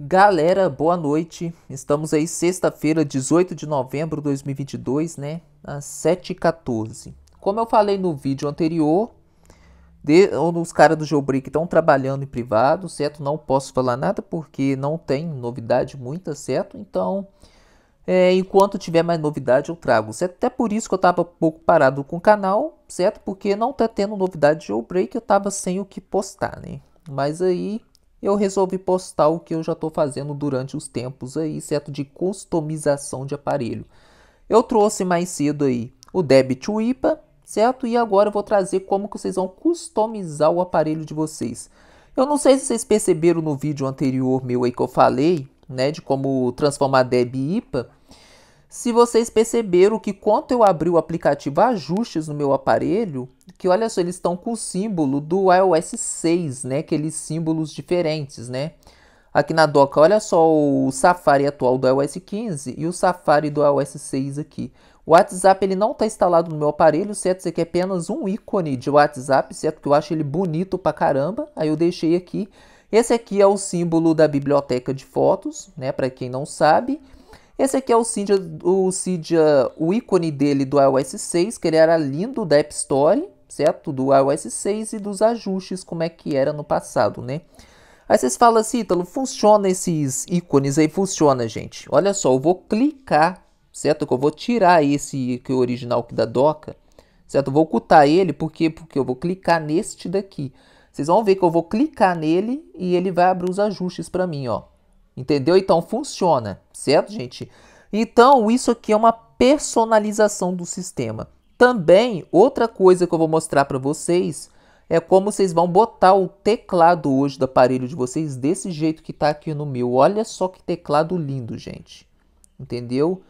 Galera, boa noite. Estamos aí sexta-feira, 18 de novembro de 2022, né? Às 7h14. Como eu falei no vídeo anterior, de, os caras do Break estão trabalhando em privado, certo? Não posso falar nada porque não tem novidade muita, certo? Então, é, enquanto tiver mais novidade eu trago, certo? Até por isso que eu estava um pouco parado com o canal, certo? Porque não tá tendo novidade de Break eu estava sem o que postar, né? Mas aí eu resolvi postar o que eu já estou fazendo durante os tempos aí, certo? De customização de aparelho. Eu trouxe mais cedo aí o Debit to IPA, certo? E agora eu vou trazer como que vocês vão customizar o aparelho de vocês. Eu não sei se vocês perceberam no vídeo anterior meu aí que eu falei, né? De como transformar Deb IPA. Se vocês perceberam que quando eu abri o aplicativo ajustes no meu aparelho, que olha só, eles estão com o símbolo do iOS 6, né? Aqueles símbolos diferentes, né? Aqui na doca, olha só o Safari atual do iOS 15 e o Safari do iOS 6 aqui. O WhatsApp ele não está instalado no meu aparelho, certo? Isso aqui é apenas um ícone de WhatsApp, certo? Que eu acho ele bonito pra caramba. Aí eu deixei aqui. Esse aqui é o símbolo da biblioteca de fotos, né? Para quem não sabe. Esse aqui é o Cydia, o Cydia, o ícone dele do iOS 6, que ele era lindo da App Store certo? Do iOS 6 e dos ajustes, como é que era no passado, né? Aí vocês falam assim, Ítalo, funciona esses ícones aí? Funciona, gente. Olha só, eu vou clicar, certo? Que eu vou tirar esse que é o original que da doca, certo? Eu vou ocultar ele, por quê? Porque eu vou clicar neste daqui. Vocês vão ver que eu vou clicar nele e ele vai abrir os ajustes para mim, ó. Entendeu? Então funciona, certo, gente? Então, isso aqui é uma personalização do sistema. Também, outra coisa que eu vou mostrar para vocês é como vocês vão botar o teclado hoje do aparelho de vocês desse jeito que está aqui no meu. Olha só que teclado lindo, gente. Entendeu?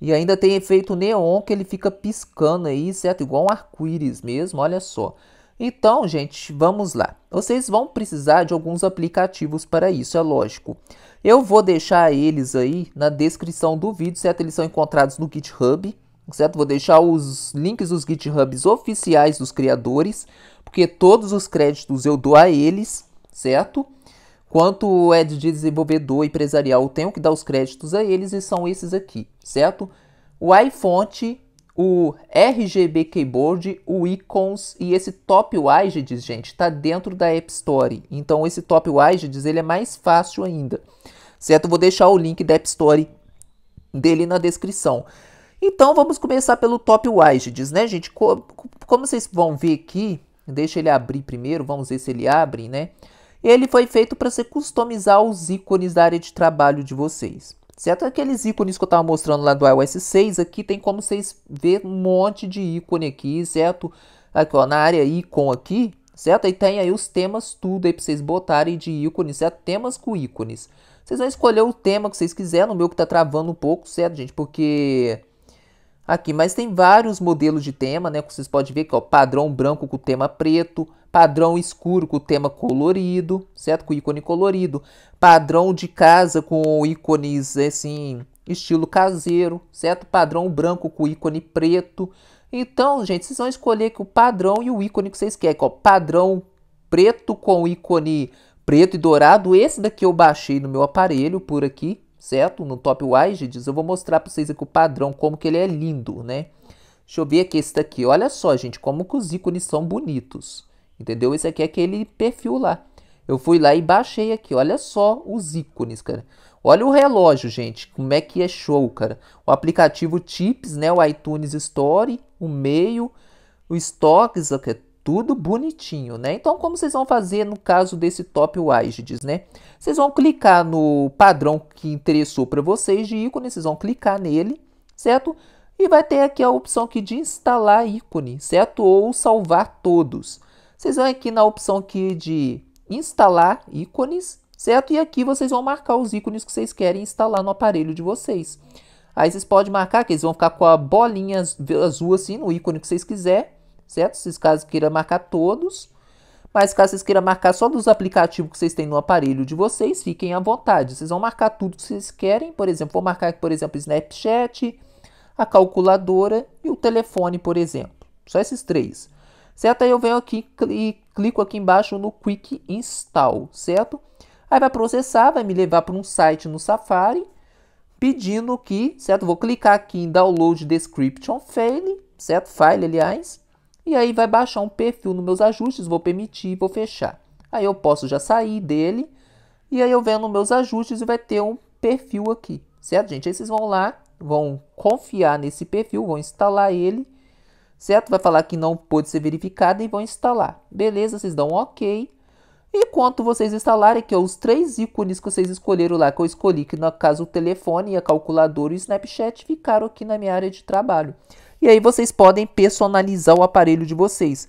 E ainda tem efeito neon que ele fica piscando aí, certo? Igual um arco-íris mesmo, olha só. Então, gente, vamos lá. Vocês vão precisar de alguns aplicativos para isso, é lógico. Eu vou deixar eles aí na descrição do vídeo, certo? Eles são encontrados no GitHub, certo? Vou deixar os links dos GitHubs oficiais dos criadores, porque todos os créditos eu dou a eles, certo? Quanto é de desenvolvedor empresarial, eu tenho que dar os créditos a eles e são esses aqui, certo? O iFont, o RGB Keyboard, o Icons e esse Top Widgets, gente, está dentro da App Store. Então esse Top Widgets ele é mais fácil ainda, certo? Eu vou deixar o link da App Store dele na descrição. Então vamos começar pelo top widgets, né, gente? Como vocês vão ver aqui, deixa ele abrir primeiro, vamos ver se ele abre, né? Ele foi feito para você customizar os ícones da área de trabalho de vocês. Certo? Aqueles ícones que eu estava mostrando lá do iOS 6, aqui tem como vocês ver um monte de ícone aqui, certo? Aqui, ó, na área ícone aqui, certo? E tem aí os temas tudo aí para vocês botarem de ícones, certo? Temas com ícones. Vocês vão escolher o tema que vocês quiserem, no meu que tá travando um pouco, certo, gente? Porque aqui. Mas tem vários modelos de tema, né? Que vocês podem ver que ó, padrão branco com tema preto, padrão escuro com tema colorido, certo? Com ícone colorido, padrão de casa com ícones é assim, estilo caseiro, certo? Padrão branco com ícone preto. Então, gente, vocês vão escolher que o padrão e o ícone que vocês querem, que, ó, padrão preto com ícone preto e dourado. Esse daqui eu baixei no meu aparelho por aqui, certo? No Top Widgets, eu vou mostrar para vocês aqui o padrão, como que ele é lindo, né? Deixa eu ver aqui esse daqui. Olha só, gente, como que os ícones são bonitos. Entendeu? Esse aqui é aquele perfil lá. Eu fui lá e baixei aqui. Olha só os ícones, cara. Olha o relógio, gente. Como é que é show, cara. O aplicativo Tips, né? O iTunes Store, o meio, o Stocks, tudo bonitinho, né? Então, como vocês vão fazer no caso desse Top Widgets, né? Vocês vão clicar no padrão que interessou para vocês de ícone, vocês vão clicar nele, certo? E vai ter aqui a opção aqui de instalar ícone, certo? Ou salvar todos. Vocês vão aqui na opção aqui de instalar ícones, certo? E aqui vocês vão marcar os ícones que vocês querem instalar no aparelho de vocês. Aí vocês podem marcar que eles vão ficar com a bolinha azul assim no ícone que vocês quiserem certo? Se caso queira marcar todos, mas caso vocês queiram marcar só dos aplicativos que vocês têm no aparelho de vocês, fiquem à vontade. Vocês vão marcar tudo que vocês querem, por exemplo, vou marcar, por exemplo, Snapchat, a calculadora e o telefone, por exemplo. Só esses três. Certo? Aí eu venho aqui e clico aqui embaixo no Quick Install, certo? Aí vai processar, vai me levar para um site no Safari, pedindo que, certo? Vou clicar aqui em Download Description File, certo? File, aliás. E aí vai baixar um perfil nos meus ajustes, vou permitir, vou fechar. Aí eu posso já sair dele e aí eu vendo meus ajustes e vai ter um perfil aqui, certo, gente? Aí vocês vão lá, vão confiar nesse perfil, vão instalar ele, certo? Vai falar que não pode ser verificado e vão instalar. Beleza, vocês dão um OK. E vocês instalarem, que é os três ícones que vocês escolheram lá, que eu escolhi, que no caso o telefone, a calculadora e o Snapchat, ficaram aqui na minha área de trabalho. E aí vocês podem personalizar o aparelho de vocês.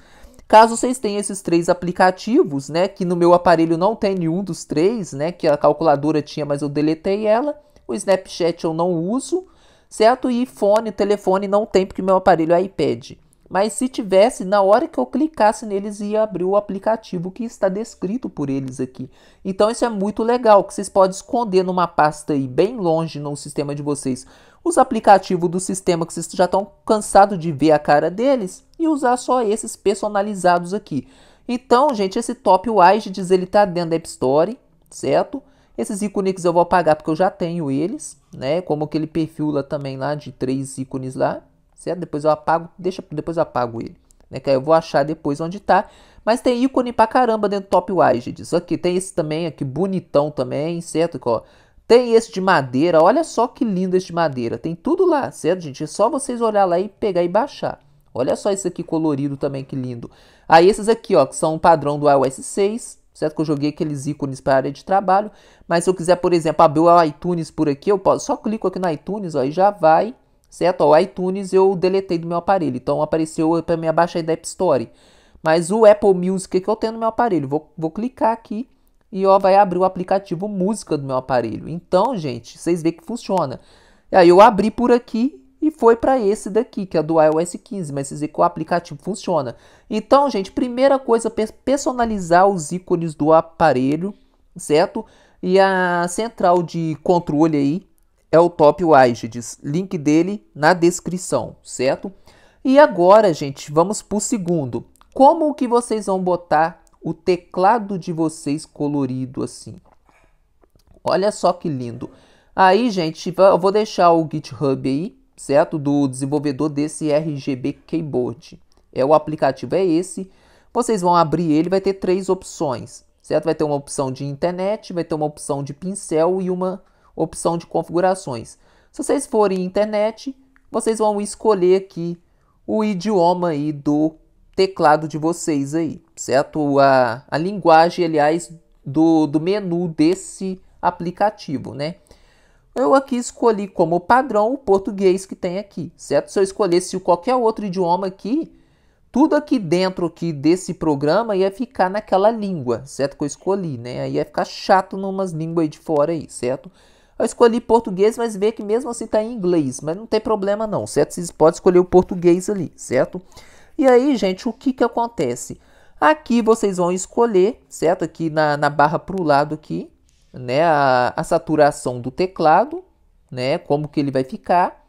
Caso vocês tenham esses três aplicativos, né, que no meu aparelho não tem nenhum dos três, né, que a calculadora tinha, mas eu deletei ela, o Snapchat eu não uso, certo? E fone, telefone não tem porque meu aparelho é iPad. Mas se tivesse, na hora que eu clicasse neles ia abrir o aplicativo que está descrito por eles aqui. Então isso é muito legal, que vocês podem esconder numa pasta aí bem longe no sistema de vocês os aplicativos do sistema que vocês já estão cansados de ver a cara deles e usar só esses personalizados aqui. Então, gente, esse Top Widgets ele tá dentro da App Store, certo? Esses ícones eu vou apagar porque eu já tenho eles, né? Como aquele perfil lá também lá de três ícones lá, certo? Depois eu apago, deixa, depois eu apago ele, né? Que aí eu vou achar depois onde tá. Mas tem ícone pra caramba dentro do Top Widgets. Aqui tem esse também, aqui bonitão também, certo? Ó, tem esse de madeira, olha só que lindo esse de madeira. Tem tudo lá, certo, gente? É só vocês olhar lá e pegar e baixar. Olha só esse aqui colorido também, que lindo. Aí esses aqui, ó, que são o padrão do iOS 6, certo? Que eu joguei aqueles ícones para a área de trabalho. Mas se eu quiser, por exemplo, abrir o iTunes por aqui, eu posso, só clico aqui no iTunes, ó, e já vai, certo? Ó, o iTunes eu deletei do meu aparelho, então apareceu para mim abaixar da App Store. Mas o Apple Music que eu tenho no meu aparelho, vou, vou clicar aqui, e ó, vai abrir o aplicativo música do meu aparelho. Então, gente, vocês veem que funciona. E aí eu abri por aqui e foi para esse daqui, que é do iOS 15, mas vocês veem que o aplicativo funciona. Então, gente, primeira coisa, personalizar os ícones do aparelho, certo? E a central de controle aí é o Top Widgets, link dele na descrição, certo? E agora, gente, vamos para o segundo. Como que vocês vão botar o teclado de vocês colorido assim. Olha só que lindo. Aí, gente, eu vou deixar o GitHub aí, certo? Do desenvolvedor desse RGB Keyboard. É o aplicativo é esse. Vocês vão abrir ele, vai ter três opções, certo? Vai ter uma opção de internet, vai ter uma opção de pincel e uma opção de configurações. Se vocês forem internet, vocês vão escolher aqui o idioma aí do teclado de vocês aí, certo? A, a linguagem, aliás, do, do menu desse aplicativo, né? Eu aqui escolhi como padrão o português que tem aqui, certo? Se eu escolhesse qualquer outro idioma aqui, tudo aqui dentro aqui desse programa ia ficar naquela língua, certo? Que eu escolhi, né? Aí ia ficar chato numas línguas aí de fora aí, certo? Eu escolhi português, mas vê que mesmo assim tá em inglês, mas não tem problema não, certo? Vocês podem escolher o português ali, certo? E aí, gente, o que, que acontece? Aqui vocês vão escolher, certo? Aqui na, na barra para o lado aqui, né? A, a saturação do teclado, né? Como que ele vai ficar.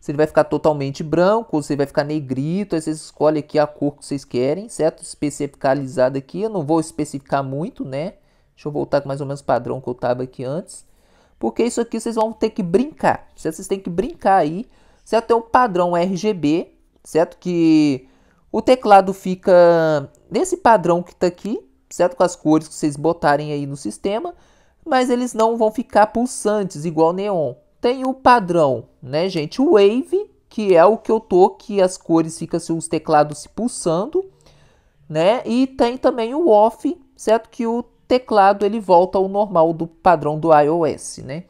Se ele vai ficar totalmente branco, ou se ele vai ficar negrito. Aí vocês escolhem aqui a cor que vocês querem, certo? Especificalizado aqui. Eu não vou especificar muito, né? Deixa eu voltar com mais ou menos o padrão que eu estava aqui antes. Porque isso aqui vocês vão ter que brincar, certo? Vocês têm que brincar aí, certo? É o padrão RGB, certo? Que o teclado fica nesse padrão que está aqui, certo? Com as cores que vocês botarem aí no sistema, mas eles não vão ficar pulsantes igual neon. Tem o padrão, né, gente? O wave, que é o que eu tô, que as cores ficam assim, os teclados se pulsando, né? E tem também o off, certo? Que o teclado ele volta ao normal do padrão do iOS, né?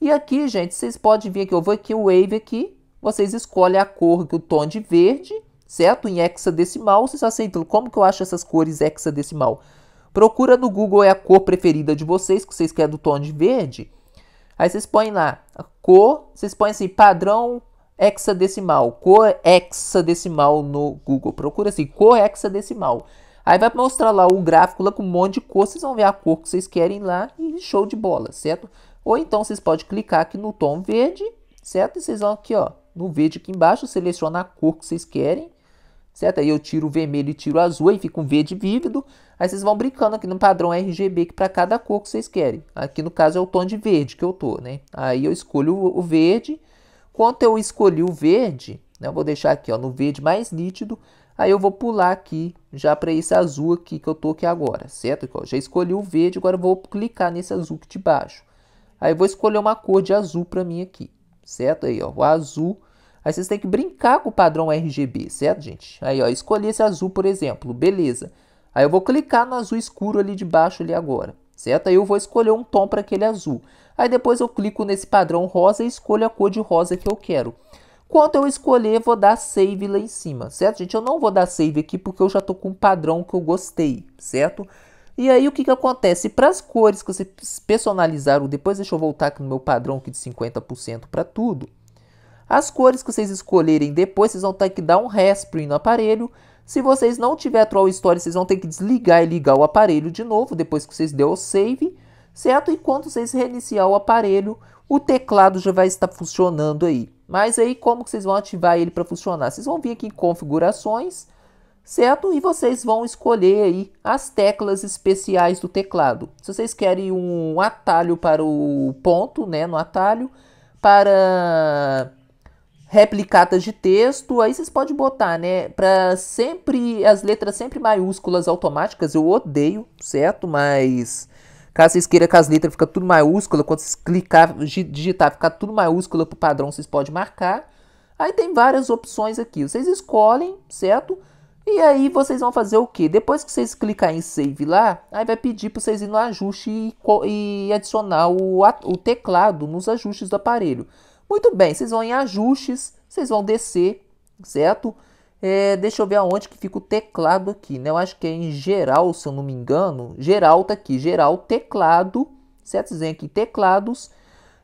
E aqui, gente, vocês podem vir aqui, eu vou aqui o wave aqui, vocês escolhem a cor, o tom de verde, certo? Em hexadecimal, vocês aceitam. Como que eu acho essas cores hexadecimal? Procura no Google é a cor preferida de vocês, que vocês querem do tom de verde. Aí vocês põem lá, cor, vocês põem assim, padrão hexadecimal, cor hexadecimal no Google. Procura assim, cor hexadecimal. Aí vai mostrar lá o gráfico lá com um monte de cor, vocês vão ver a cor que vocês querem lá e show de bola, certo? Ou então vocês podem clicar aqui no tom verde, certo? E vocês vão aqui, ó, no verde aqui embaixo, seleciona a cor que vocês querem certo? Aí eu tiro o vermelho e tiro o azul, aí fica um verde vívido. Aí vocês vão brincando aqui no padrão RGB que para cada cor que vocês querem. Aqui no caso é o tom de verde que eu tô, né? Aí eu escolho o verde. Quando eu escolhi o verde, né, eu vou deixar aqui ó, no verde mais nítido, aí eu vou pular aqui já para esse azul aqui que eu tô aqui agora, certo? Eu já escolhi o verde, agora eu vou clicar nesse azul aqui de baixo. Aí eu vou escolher uma cor de azul para mim aqui, certo? Aí ó, o azul Aí vocês têm que brincar com o padrão RGB, certo, gente? Aí, ó, escolhi esse azul, por exemplo, beleza. Aí eu vou clicar no azul escuro ali de baixo ali agora, certo? Aí eu vou escolher um tom para aquele azul. Aí depois eu clico nesse padrão rosa e escolho a cor de rosa que eu quero. Quando eu escolher, vou dar save lá em cima, certo, gente? Eu não vou dar save aqui porque eu já estou com um padrão que eu gostei, certo? E aí o que, que acontece? Para as cores que vocês personalizaram depois, deixa eu voltar aqui no meu padrão aqui de 50% para tudo. As cores que vocês escolherem depois, vocês vão ter que dar um respiro no aparelho. Se vocês não tiver atual Story, vocês vão ter que desligar e ligar o aparelho de novo, depois que vocês deu o save, certo? E quando vocês reiniciar o aparelho, o teclado já vai estar funcionando aí. Mas aí como que vocês vão ativar ele para funcionar? Vocês vão vir aqui em configurações, certo? E vocês vão escolher aí as teclas especiais do teclado. Se vocês querem um atalho para o ponto, né, no atalho, para replicatas de texto, aí vocês podem botar, né? Para sempre as letras sempre maiúsculas automáticas, eu odeio, certo? Mas caso vocês queiram que as letras fica tudo maiúscula, quando vocês clicar, digitar, ficar tudo maiúscula pro padrão, vocês podem marcar. Aí tem várias opções aqui. Vocês escolhem, certo? E aí vocês vão fazer o que? Depois que vocês clicar em save lá, aí vai pedir para vocês ir no ajuste e, e adicionar o, o teclado nos ajustes do aparelho. Muito bem, vocês vão em ajustes, vocês vão descer, certo? É, deixa eu ver aonde que fica o teclado aqui, né? Eu acho que é em geral, se eu não me engano. Geral tá aqui, geral, teclado, certo? Vocês vêm aqui teclados.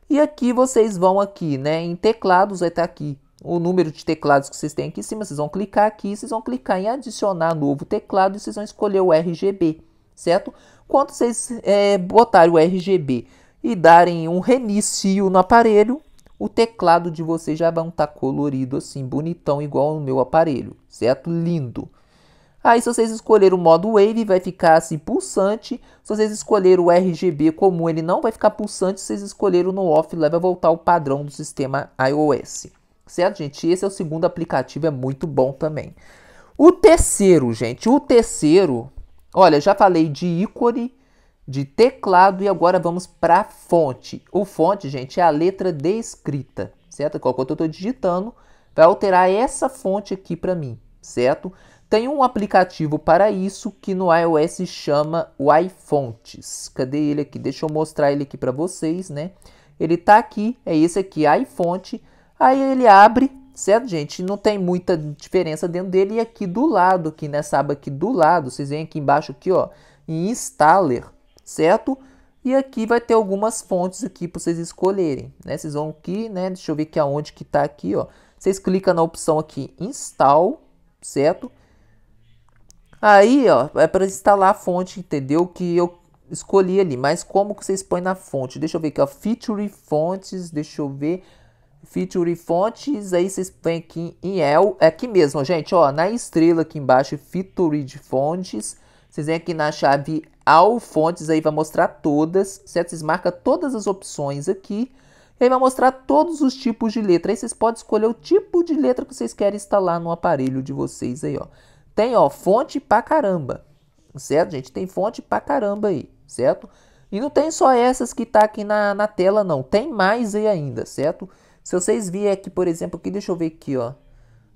E aqui vocês vão aqui, né? Em teclados, vai estar tá aqui o número de teclados que vocês têm aqui em cima. Vocês vão clicar aqui, vocês vão clicar em adicionar novo teclado e vocês vão escolher o RGB, certo? Quando vocês é, botarem o RGB e darem um reinicio no aparelho, o teclado de vocês já vai estar tá colorido assim, bonitão, igual o meu aparelho, certo? Lindo. Aí, se vocês escolherem o modo Wave, vai ficar assim pulsante. Se vocês escolherem o RGB comum, ele não vai ficar pulsante. Se vocês escolherem no off, vai voltar ao padrão do sistema iOS. Certo, gente? Esse é o segundo aplicativo, é muito bom também. O terceiro, gente, o terceiro, olha, já falei de ícone, de teclado e agora vamos para fonte. O fonte, gente, é a letra de escrita, certo? Qualquer que é eu estou digitando, vai alterar essa fonte aqui para mim, certo? Tem um aplicativo para isso que no iOS chama o iFontes. Cadê ele aqui? Deixa eu mostrar ele aqui para vocês, né? Ele tá aqui, é esse aqui, iFonte. Aí ele abre, certo, gente? Não tem muita diferença dentro dele. E aqui do lado, aqui nessa aba aqui do lado, vocês veem aqui embaixo aqui, ó, em Installer certo? E aqui vai ter algumas fontes aqui para vocês escolherem, né? Vocês vão aqui, né? Deixa eu ver aqui aonde que tá aqui, ó. Vocês clicam na opção aqui install, certo? Aí, ó, é para instalar a fonte, entendeu? Que eu escolhi ali, mas como que vocês põem na fonte? Deixa eu ver aqui, ó, feature fontes, deixa eu ver feature fontes, aí vocês põem aqui em el, é aqui mesmo, gente, ó, na estrela aqui embaixo, feature de fontes, vocês vêm aqui na chave ao fontes, aí vai mostrar todas, certo? Vocês marcam todas as opções aqui. E aí vai mostrar todos os tipos de letra. Aí vocês podem escolher o tipo de letra que vocês querem instalar no aparelho de vocês aí, ó. Tem, ó, fonte pra caramba, certo, gente? Tem fonte pra caramba aí, certo? E não tem só essas que tá aqui na, na tela, não. Tem mais aí ainda, certo? Se vocês virem aqui, por exemplo, aqui, deixa eu ver aqui, ó.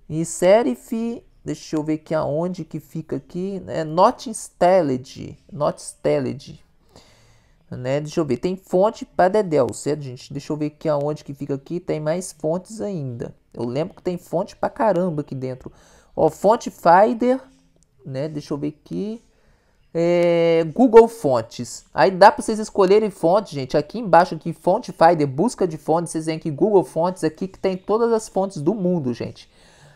Em serif Deixa eu ver aqui aonde que fica aqui. É not installed. Not installed. Né? Deixa eu ver. Tem fonte para Dedel, certo, gente? Deixa eu ver aqui aonde que fica aqui. Tem mais fontes ainda. Eu lembro que tem fonte para caramba aqui dentro. Ó, fonte Finder, né? Deixa eu ver aqui. É, Google Fontes. Aí dá para vocês escolherem fonte, gente. Aqui embaixo, aqui, Fonte Finder, busca de fontes. Vocês vêm aqui, Google Fontes, aqui que tem todas as fontes do mundo, gente.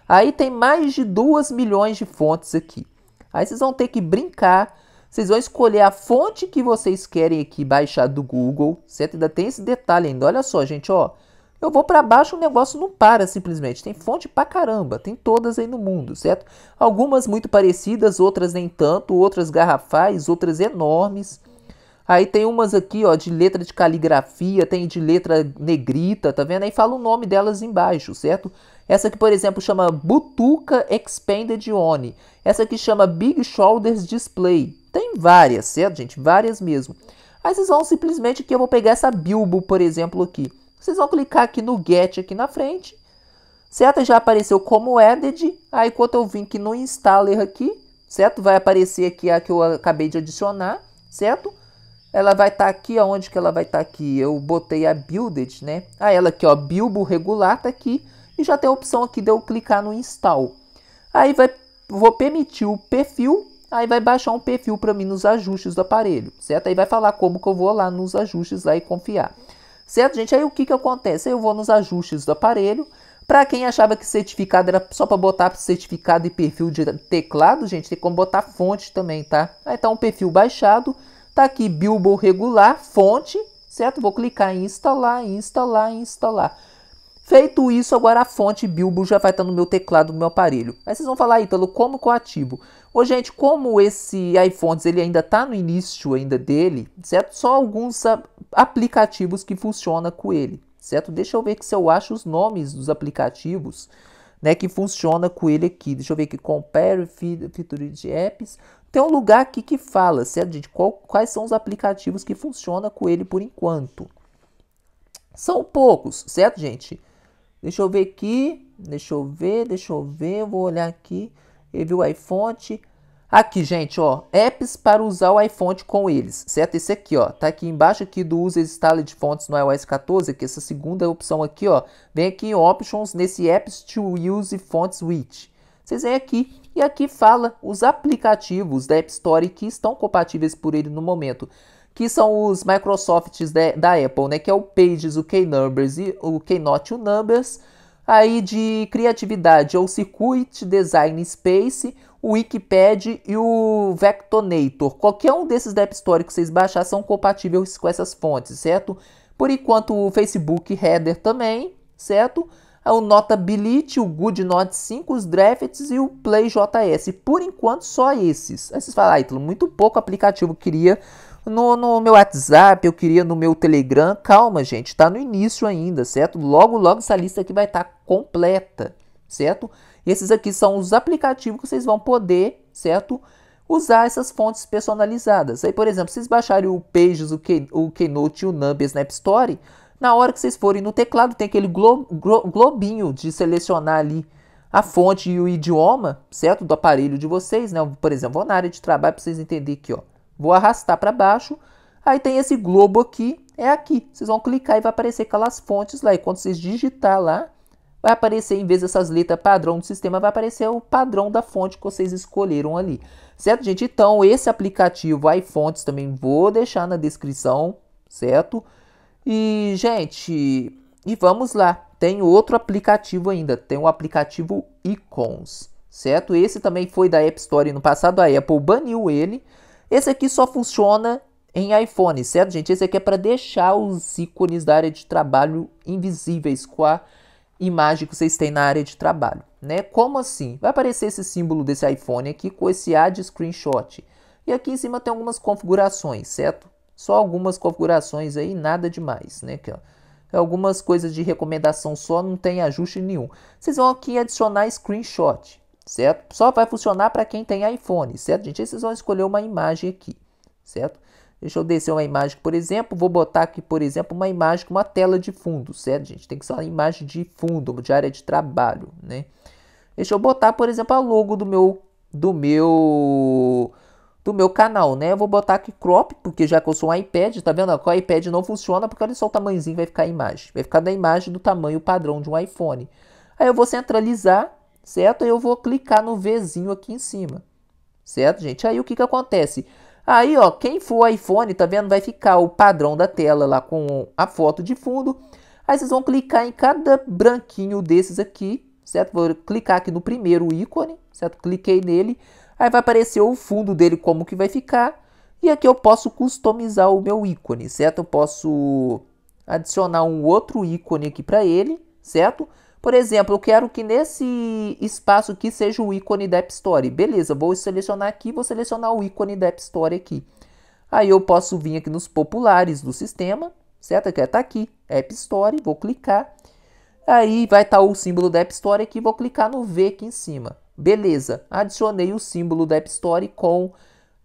Aí tem mais de 2 milhões de fontes aqui. Aí vocês vão ter que brincar. Vocês vão escolher a fonte que vocês querem aqui baixar do Google. Certo? Ainda tem esse detalhe ainda. Olha só, gente, ó. Eu vou para baixo, o negócio não para simplesmente. Tem fonte pra caramba, tem todas aí no mundo, certo? Algumas muito parecidas, outras nem tanto, outras garrafais, outras enormes. Aí tem umas aqui, ó, de letra de caligrafia, tem de letra negrita, tá vendo? Aí fala o nome delas embaixo, certo? Essa aqui, por exemplo, chama Butuca Expanded One. Essa aqui chama Big Shoulders Display. Tem várias, certo, gente? Várias mesmo. Aí vocês vão simplesmente aqui, eu vou pegar essa Bilbo, por exemplo, aqui. Vocês vão clicar aqui no Get aqui na frente, certo? Já apareceu como Added. Aí quando eu vim aqui no Installer aqui, certo? Vai aparecer aqui a que eu acabei de adicionar, certo? Ela vai estar tá aqui, aonde onde que ela vai estar tá aqui? Eu botei a Builded, né? A ah, ela aqui, ó, Bilbo regular tá aqui. E já tem a opção aqui de eu clicar no Install. Aí vai, vou permitir o perfil, aí vai baixar um perfil para mim nos ajustes do aparelho, certo? Aí vai falar como que eu vou lá nos ajustes lá e confiar. Certo, gente? Aí o que que acontece? Eu vou nos ajustes do aparelho, para quem achava que certificado era só para botar certificado e perfil de teclado, gente, tem como botar fonte também, tá? Aí tá um perfil baixado Tá aqui Bilbo regular, fonte, certo? Vou clicar em instalar, instalar, instalar. Feito isso, agora a fonte Bilbo já vai estar no meu teclado do meu aparelho. Aí vocês vão falar, aí pelo como que eu ativo? Ô, gente, como esse iPhones ele ainda está no início ainda dele, certo? Só alguns aplicativos que funcionam com ele, certo? Deixa eu ver se eu acho os nomes dos aplicativos né, que funciona com ele aqui. Deixa eu ver aqui, compare feature de apps. Tem um lugar aqui que fala, certo, gente qual, quais são os aplicativos que funciona com ele por enquanto. São poucos, certo, gente? Deixa eu ver aqui, deixa eu ver, deixa eu ver, eu vou olhar aqui, review iPhone Aqui, gente, ó, apps para usar o iPhone com eles, certo? Esse aqui, ó, tá aqui embaixo aqui do User e de fontes no iOS 14, que essa segunda opção aqui, ó, vem aqui em Options, nesse Apps to Use Fonts With. Vocês vêm aqui e aqui fala os aplicativos da App Store que estão compatíveis por ele no momento, que são os Microsofts da Apple, né, que é o Pages, o Keynumbers e o Keynote, o Numbers, aí de criatividade é o Circuit Design Space, o Wikipedia e o Vectonator. Qualquer um desses da App Store que vocês baixar são compatíveis com essas fontes, certo? Por enquanto o Facebook Header também, certo? O Notability, o GoodNote 5, os Drafts e o PlayJS. Por enquanto só esses. Aí vocês falam, ah, muito pouco aplicativo eu queria no, no meu WhatsApp, eu queria no meu Telegram. Calma, gente, está no início ainda, certo? Logo, logo essa lista aqui vai estar tá completa, certo? esses aqui são os aplicativos que vocês vão poder, certo? Usar essas fontes personalizadas. Aí, por exemplo, vocês baixarem o Pages, o, Key, o Keynote e o Numbers Snap Store. na hora que vocês forem no teclado, tem aquele glo glo globinho de selecionar ali a fonte e o idioma, certo? Do aparelho de vocês, né? Por exemplo, vou na área de trabalho para vocês entenderem aqui, ó. Vou arrastar para baixo, aí tem esse globo aqui, é aqui. Vocês vão clicar e vai aparecer aquelas fontes lá. E quando vocês digitar lá, vai aparecer, em vez dessas letras padrão do sistema, vai aparecer o padrão da fonte que vocês escolheram ali. Certo, gente? Então, esse aplicativo iFontes também vou deixar na descrição, certo? E, gente, e vamos lá. Tem outro aplicativo ainda, tem o aplicativo Icons, certo? Esse também foi da App Store no passado, a Apple baniu ele. Esse aqui só funciona em iPhone, certo, gente? Esse aqui é para deixar os ícones da área de trabalho invisíveis com a imagem que vocês têm na área de trabalho, né? Como assim? Vai aparecer esse símbolo desse iPhone aqui com esse A de screenshot. E aqui em cima tem algumas configurações, certo? Só algumas configurações aí, nada demais, né? Aqui, ó. É, é algumas coisas de recomendação só, não tem ajuste nenhum. Vocês vão aqui adicionar screenshot, certo? Só vai funcionar para quem tem iPhone, certo, gente? Aí vocês vão escolher uma imagem aqui, certo? Deixa eu descer uma imagem, por exemplo, vou botar aqui, por exemplo, uma imagem com uma tela de fundo, certo, gente? Tem que ser uma imagem de fundo, de área de trabalho, né? Deixa eu botar, por exemplo, a logo do meu do meu do meu canal, né? Eu vou botar aqui crop, porque já que eu sou um iPad, tá vendo? Com o iPad não funciona, porque olha só o tamanhozinho vai ficar a imagem. Vai ficar da imagem do tamanho padrão de um iPhone. Aí eu vou centralizar, certo? Eu vou clicar no Vzinho aqui em cima. Certo, gente? Aí o que que acontece? Aí, ó, quem for iPhone, tá vendo? Vai ficar o padrão da tela lá com a foto de fundo. Aí vocês vão clicar em cada branquinho desses aqui, certo? Vou clicar aqui no primeiro ícone, certo? Cliquei nele. Aí vai aparecer o fundo dele como que vai ficar. E aqui eu posso customizar o meu ícone, certo? Eu posso adicionar um outro ícone aqui para ele, certo? Por exemplo, eu quero que nesse espaço aqui seja o ícone da App Store. Beleza, vou selecionar aqui, vou selecionar o ícone da App Store aqui. Aí eu posso vir aqui nos populares do sistema, certo? Que está aqui, App Store, vou clicar. Aí vai estar tá o símbolo da App Store aqui, vou clicar no V aqui em cima. Beleza, adicionei o símbolo da App Store com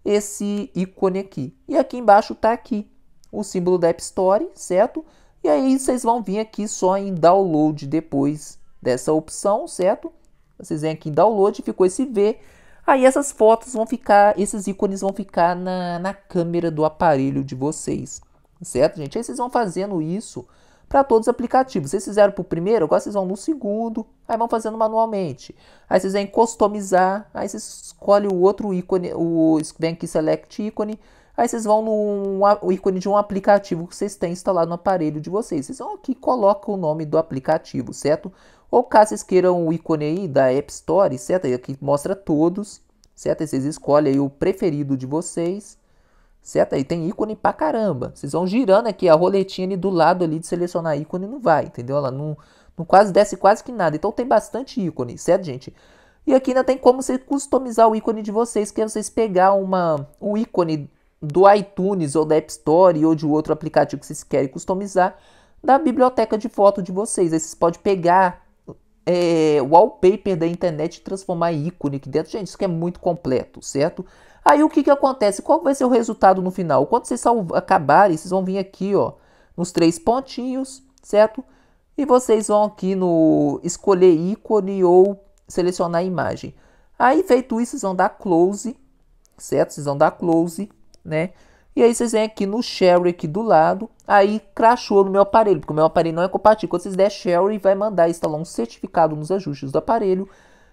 esse ícone aqui. E aqui embaixo está aqui o símbolo da App Store, certo? E aí vocês vão vir aqui só em download depois dessa opção, certo? Vocês vêm aqui em download, ficou esse V. Aí essas fotos vão ficar, esses ícones vão ficar na, na câmera do aparelho de vocês, certo, gente? Aí vocês vão fazendo isso para todos os aplicativos. Vocês fizeram para o primeiro, agora vocês vão no segundo, aí vão fazendo manualmente. Aí vocês vêm customizar, aí vocês escolhem o outro ícone, o, vem aqui select ícone, Aí vocês vão no ícone de um aplicativo que vocês têm instalado no aparelho de vocês. Vocês vão aqui e colocam o nome do aplicativo, certo? Ou caso vocês queiram o ícone aí da App Store, certo? Aí aqui mostra todos, certo? Aí vocês escolhem aí o preferido de vocês, certo? Aí tem ícone pra caramba. Vocês vão girando aqui a roletinha ali do lado ali de selecionar ícone, não vai, entendeu? Ela não, não quase desce quase que nada. Então tem bastante ícone, certo, gente? E aqui ainda tem como você customizar o ícone de vocês, que é vocês pegar uma, um ícone do iTunes ou da App Store ou de outro aplicativo que vocês querem customizar da biblioteca de foto de vocês. Aí vocês podem pegar é, wallpaper da internet e transformar em ícone aqui dentro. Gente, isso é muito completo, certo? Aí o que, que acontece? Qual vai ser o resultado no final? Quando vocês acabarem, vocês vão vir aqui, ó, nos três pontinhos, certo? E vocês vão aqui no escolher ícone ou selecionar imagem. Aí feito isso, vocês vão dar close, certo? Vocês vão dar close né? E aí vocês vêm aqui no Share aqui do lado, aí crashou no meu aparelho, porque o meu aparelho não é compatível. Quando vocês der Share, vai mandar instalar um certificado nos ajustes do aparelho,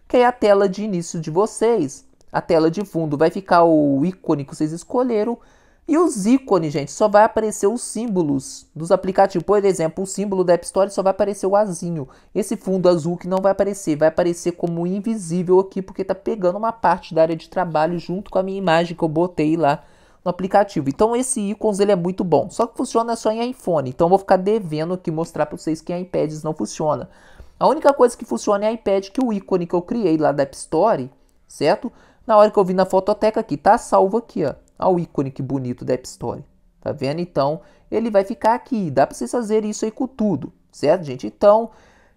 que é a tela de início de vocês. A tela de fundo vai ficar o ícone que vocês escolheram, e os ícones, gente, só vai aparecer os símbolos dos aplicativos. Por exemplo, o símbolo da App Store só vai aparecer o azinho. Esse fundo azul que não vai aparecer, vai aparecer como invisível aqui, porque está pegando uma parte da área de trabalho junto com a minha imagem que eu botei lá no aplicativo. Então esse ícones ele é muito bom, só que funciona só em iPhone. Então eu vou ficar devendo aqui mostrar para vocês que em iPads não funciona. A única coisa que funciona é iPad que o ícone que eu criei lá da App Store, certo? Na hora que eu vi na fototeca aqui, tá salvo aqui, ó. Olha o ícone que bonito da App Store. Tá vendo? Então, ele vai ficar aqui. Dá para vocês fazerem isso aí com tudo, certo, gente? Então,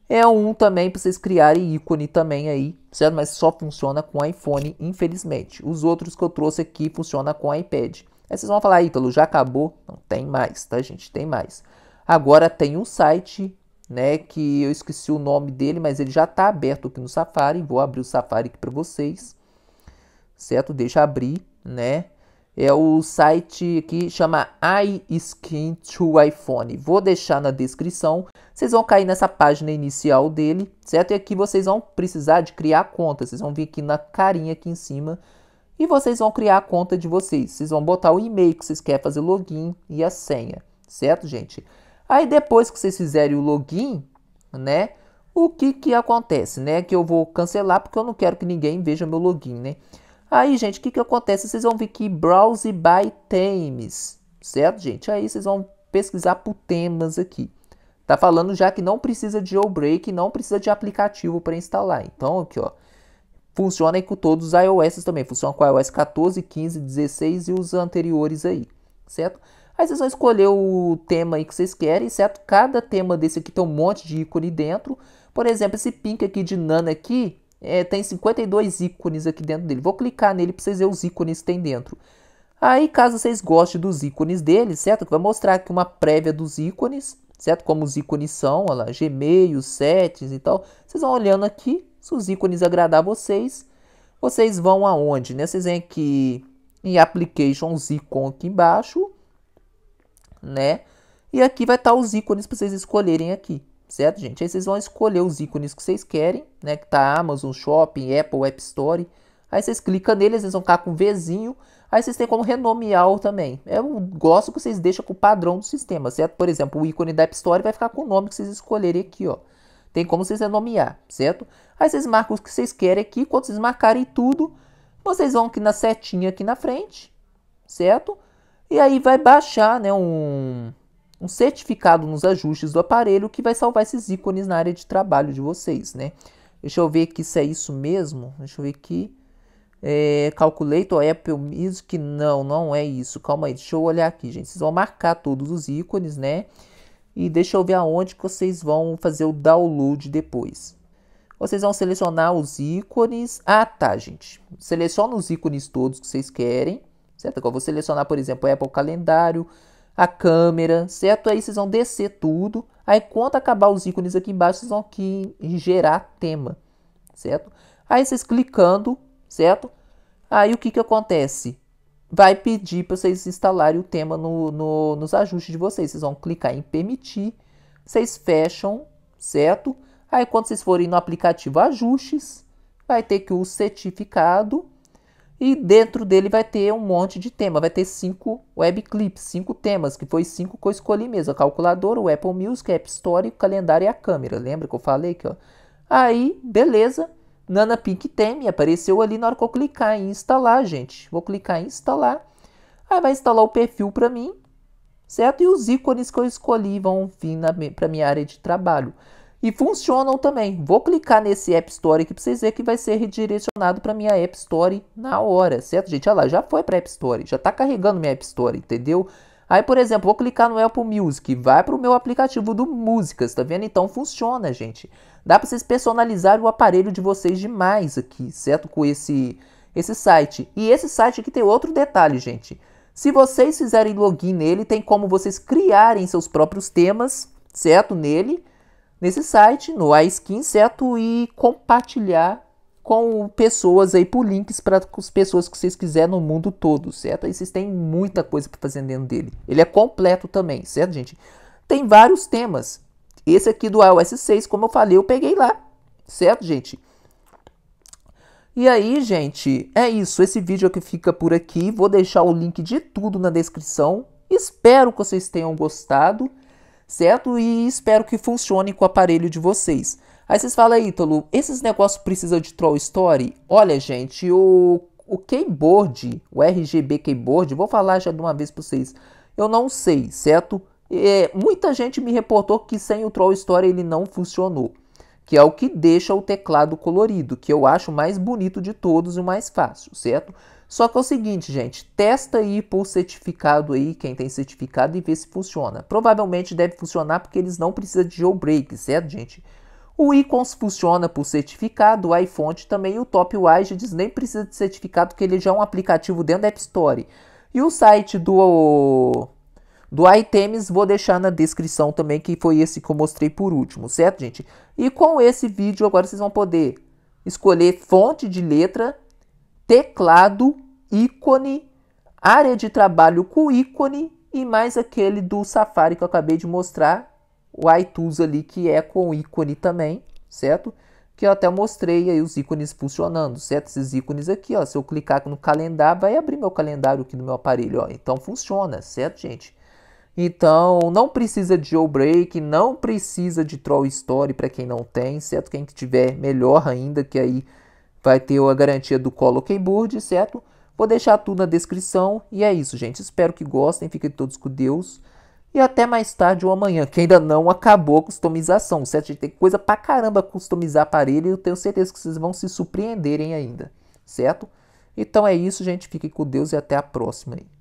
é um também para vocês criarem ícone também aí, certo? Mas só funciona com iPhone, infelizmente. Os outros que eu trouxe aqui funcionam com iPad. Aí vocês vão falar, Ítalo, já acabou? Não, tem mais, tá, gente? Tem mais. Agora tem um site, né, que eu esqueci o nome dele, mas ele já está aberto aqui no Safari. Vou abrir o Safari aqui para vocês, certo? Deixa abrir, né? é o site que chama iSkin to iPhone. Vou deixar na descrição. Vocês vão cair nessa página inicial dele, certo? E aqui vocês vão precisar de criar conta. Vocês vão vir aqui na carinha aqui em cima e vocês vão criar a conta de vocês. Vocês vão botar o e-mail que vocês querem fazer login e a senha, certo, gente? Aí depois que vocês fizerem o login, né? O que que acontece, né? Que eu vou cancelar porque eu não quero que ninguém veja meu login, né? Aí, gente, o que, que acontece? Vocês vão ver que Browse by Themes, certo, gente? Aí vocês vão pesquisar por temas aqui. Tá falando já que não precisa de jailbreak, não precisa de aplicativo para instalar. Então, aqui, ó, funciona com todos os iOS também. Funciona com iOS 14, 15, 16 e os anteriores aí, certo? Aí vocês vão escolher o tema aí que vocês querem, certo? Cada tema desse aqui tem um monte de ícone dentro. Por exemplo, esse pink aqui de Nana aqui, é, tem 52 ícones aqui dentro dele. Vou clicar nele para vocês verem os ícones que tem dentro. Aí, caso vocês gostem dos ícones dele, certo? Vai mostrar aqui uma prévia dos ícones, certo? Como os ícones são, olha lá, Gmail, settings e tal. Vocês vão olhando aqui, se os ícones agradar vocês, vocês vão aonde, né? Vocês vêm aqui em Applications Icon aqui embaixo, né? E aqui vai estar os ícones para vocês escolherem aqui certo, gente? Aí vocês vão escolher os ícones que vocês querem, né? Que tá Amazon Shopping, Apple App Store. Aí vocês clicam neles, eles vão ficar com um Vzinho. Aí vocês têm como renomear também. É Eu gosto que vocês deixam com o padrão do sistema, certo? Por exemplo, o ícone da App Store vai ficar com o nome que vocês escolherem aqui, ó. Tem como vocês renomear, certo? Aí vocês marcam os que vocês querem aqui. Quando vocês marcarem tudo, vocês vão aqui na setinha aqui na frente, certo? E aí vai baixar, né, um, um certificado nos ajustes do aparelho que vai salvar esses ícones na área de trabalho de vocês, né? Deixa eu ver aqui se é isso mesmo. Deixa eu ver aqui. É, Calculator Apple Music, não, não é isso. Calma aí, deixa eu olhar aqui, gente. Vocês vão marcar todos os ícones, né? E deixa eu ver aonde que vocês vão fazer o download depois. Vocês vão selecionar os ícones. Ah, tá, gente. Seleciona os ícones todos que vocês querem, certo? Eu vou selecionar, por exemplo, Apple Calendário a câmera, certo? Aí vocês vão descer tudo. Aí quando acabar os ícones aqui embaixo, vocês vão aqui em gerar tema, certo? Aí vocês clicando, certo? Aí o que, que acontece? Vai pedir para vocês instalarem o tema no, no, nos ajustes de vocês. Vocês vão clicar em permitir, vocês fecham, certo? Aí quando vocês forem no aplicativo ajustes, vai ter que o certificado, e dentro dele vai ter um monte de tema, vai ter cinco web clips, cinco temas, que foi cinco que eu escolhi mesmo: a calculadora, o Apple Music, a App Store, o calendário e a câmera. Lembra que eu falei que, ó? Aí, beleza. Nana Pink Theme apareceu ali na hora que eu clicar em instalar, gente. Vou clicar em instalar. Aí vai instalar o perfil para mim, certo? E os ícones que eu escolhi vão vir para minha área de trabalho e funcionam também. Vou clicar nesse App Store aqui para vocês verem que vai ser redirecionado para minha App Store na hora, certo, gente? Olha lá, já foi para App Store, já está carregando minha App Store, entendeu? Aí, por exemplo, vou clicar no Apple Music, vai para o meu aplicativo do Músicas, tá vendo? Então funciona, gente. Dá para vocês personalizar o aparelho de vocês demais aqui, certo? Com esse, esse site. E esse site aqui tem outro detalhe, gente. Se vocês fizerem login nele, tem como vocês criarem seus próprios temas, certo? Nele nesse site, no iSkin, certo? E compartilhar com pessoas aí por links para as pessoas que vocês quiserem no mundo todo, certo? Aí vocês têm muita coisa para fazer dentro dele. Ele é completo também, certo, gente? Tem vários temas. Esse aqui do iOS 6, como eu falei, eu peguei lá, certo, gente? E aí, gente, é isso. Esse vídeo que fica por aqui. Vou deixar o link de tudo na descrição. Espero que vocês tenham gostado certo? E espero que funcione com o aparelho de vocês. Aí vocês falam, Ítalo, esses negócios precisam de Troll Story? Olha, gente, o, o keyboard, o RGB keyboard, vou falar já de uma vez para vocês, eu não sei, certo? É, muita gente me reportou que sem o Troll Story ele não funcionou, que é o que deixa o teclado colorido, que eu acho mais bonito de todos e o mais fácil, certo? Só que é o seguinte, gente, testa aí por certificado aí, quem tem certificado e vê se funciona. Provavelmente deve funcionar porque eles não precisam de jailbreak, certo, gente? O Icons funciona por certificado, o iPhone também e o Top Widgets nem precisa de certificado porque ele já é um aplicativo dentro da App Store. E o site do do iTemes vou deixar na descrição também que foi esse que eu mostrei por último, certo, gente? E com esse vídeo agora vocês vão poder escolher fonte de letra teclado, ícone, área de trabalho com ícone e mais aquele do Safari que eu acabei de mostrar, o iTunes ali que é com ícone também, certo? Que eu até mostrei aí os ícones funcionando, certo? Esses ícones aqui, ó, se eu clicar no calendário, vai abrir meu calendário aqui no meu aparelho, ó. Então funciona, certo, gente? Então, não precisa de jailbreak, não precisa de troll story para quem não tem, certo? Quem tiver melhor ainda que aí vai ter a garantia do colo keyboard, certo? Vou deixar tudo na descrição. E é isso, gente. Espero que gostem. Fiquem todos com Deus. E até mais tarde ou amanhã, que ainda não acabou a customização, certo? Gente, tem coisa pra caramba customizar aparelho e eu tenho certeza que vocês vão se surpreenderem ainda, certo? Então é isso, gente. Fiquem com Deus e até a próxima aí.